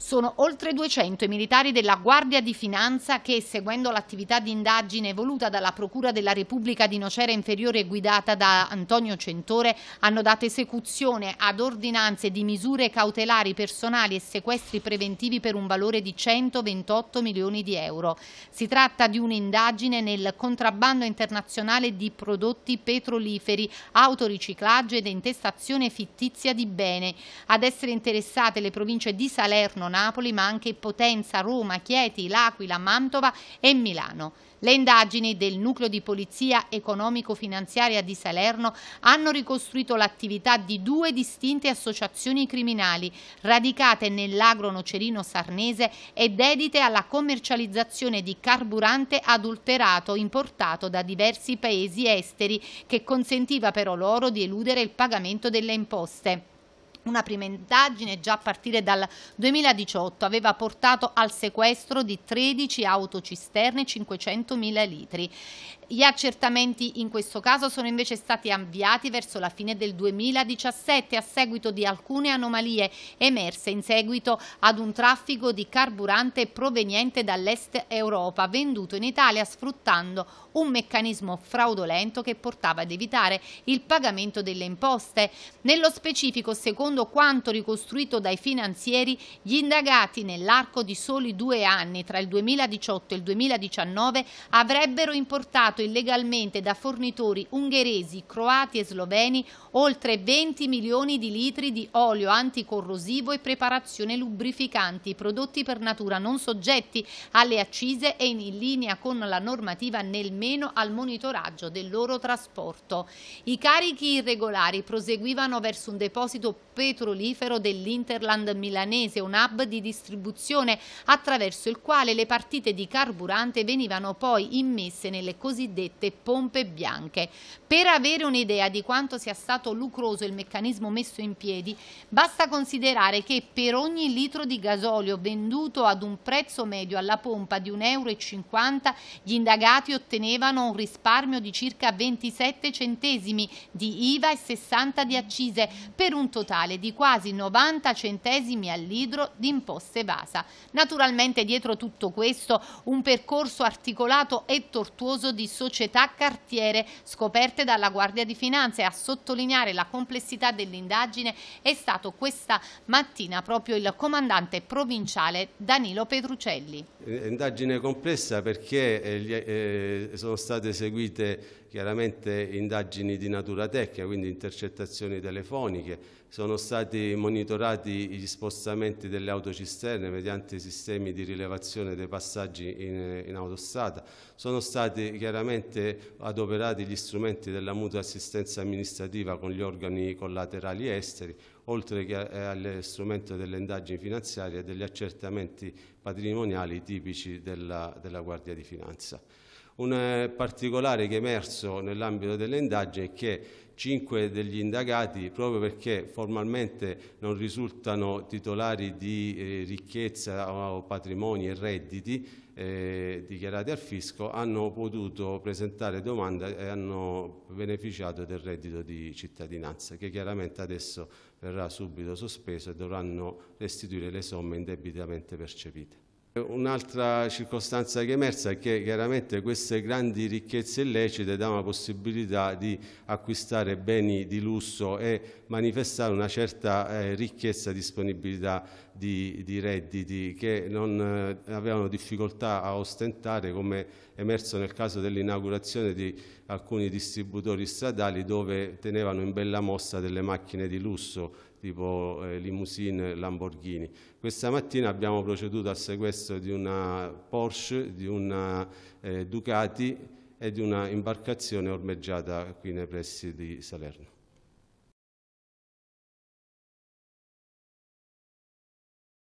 Sono oltre 200 i militari della Guardia di Finanza che, seguendo l'attività di indagine voluta dalla Procura della Repubblica di Nocera Inferiore guidata da Antonio Centore, hanno dato esecuzione ad ordinanze di misure cautelari personali e sequestri preventivi per un valore di 128 milioni di euro. Si tratta di un'indagine nel contrabbando internazionale di prodotti petroliferi, autoriciclaggio ed intestazione fittizia di bene. Ad essere interessate le province di Salerno, Napoli, ma anche Potenza, Roma, Chieti, L'Aquila, Mantova e Milano. Le indagini del Nucleo di Polizia Economico-Finanziaria di Salerno hanno ricostruito l'attività di due distinte associazioni criminali radicate nell'agro nocerino sarnese e dedite alla commercializzazione di carburante adulterato importato da diversi paesi esteri che consentiva però loro di eludere il pagamento delle imposte. Una prima indagine già a partire dal 2018 aveva portato al sequestro di 13 autocisterne 500.000 litri gli accertamenti in questo caso sono invece stati avviati verso la fine del 2017 a seguito di alcune anomalie emerse in seguito ad un traffico di carburante proveniente dall'est Europa venduto in Italia sfruttando un meccanismo fraudolento che portava ad evitare il pagamento delle imposte. Nello specifico, secondo quanto ricostruito dai finanzieri, gli indagati nell'arco di soli due anni tra il 2018 e il 2019 avrebbero importato comprato illegalmente da fornitori ungheresi, croati e sloveni oltre 20 milioni di litri di olio anticorrosivo e preparazione lubrificanti, prodotti per natura non soggetti alle accise e in linea con la normativa nemmeno al monitoraggio del loro trasporto. I carichi irregolari proseguivano verso un deposito petrolifero dell'Interland milanese, un hub di distribuzione attraverso il quale le partite di carburante venivano poi immesse nelle cosiddette cosiddette pompe bianche. Per avere un'idea di quanto sia stato lucroso il meccanismo messo in piedi, basta considerare che per ogni litro di gasolio venduto ad un prezzo medio alla pompa di 1,50 euro, gli indagati ottenevano un risparmio di circa 27 centesimi di IVA e 60 di accise, per un totale di quasi 90 centesimi al litro di imposte evasa. Naturalmente dietro tutto questo un percorso articolato e tortuoso di società cartiere scoperte dalla Guardia di Finanza e a sottolineare la complessità dell'indagine è stato questa mattina proprio il comandante provinciale Danilo Petrucelli. Eh, indagine complessa perché eh, eh, sono state eseguite chiaramente indagini di natura tecnica, quindi intercettazioni telefoniche, sono stati monitorati gli spostamenti delle autocisterne mediante sistemi di rilevazione dei passaggi in, in autostrada, sono stati chiaramente adoperati gli strumenti della mutua assistenza amministrativa con gli organi collaterali esteri, oltre che eh, allo strumento delle indagini finanziarie e degli accertamenti patrimoniali tipici della, della Guardia di Finanza. Un eh, particolare che è emerso nell'ambito delle indagini è che cinque degli indagati, proprio perché formalmente non risultano titolari di eh, ricchezza o patrimoni e redditi eh, dichiarati al fisco, hanno potuto presentare domanda e hanno beneficiato del reddito di cittadinanza, che chiaramente adesso verrà subito sospeso e dovranno restituire le somme indebitamente percepite. Un'altra circostanza che è emersa è che chiaramente queste grandi ricchezze illecite danno la possibilità di acquistare beni di lusso e manifestare una certa eh, ricchezza e disponibilità di, di, redditi che non eh, avevano difficoltà a ostentare come è emerso nel caso dell'inaugurazione di alcuni distributori stradali dove tenevano in bella mossa delle macchine di lusso tipo eh, limousine Lamborghini. Questa mattina abbiamo proceduto al sequestro di una Porsche, di una eh, Ducati e di una imbarcazione ormeggiata qui nei pressi di Salerno.